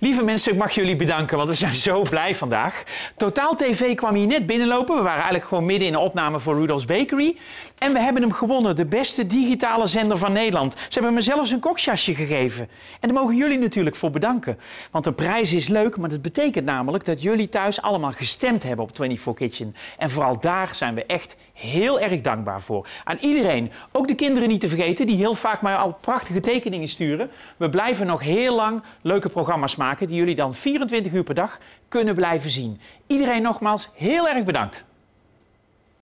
Lieve mensen, ik mag jullie bedanken, want we zijn zo blij vandaag. Totaal TV kwam hier net binnenlopen. We waren eigenlijk gewoon midden in een opname voor Rudolph's Bakery. En we hebben hem gewonnen, de beste digitale zender van Nederland. Ze hebben me zelfs een koksjasje gegeven. En daar mogen jullie natuurlijk voor bedanken. Want de prijs is leuk, maar dat betekent namelijk dat jullie thuis allemaal gestemd hebben op 24 Kitchen. En vooral daar zijn we echt heel erg dankbaar voor. Aan iedereen, ook de kinderen niet te vergeten, die heel vaak mij al prachtige tekeningen sturen. We blijven nog heel lang leuke programma's maken die jullie dan 24 uur per dag kunnen blijven zien. Iedereen nogmaals heel erg bedankt.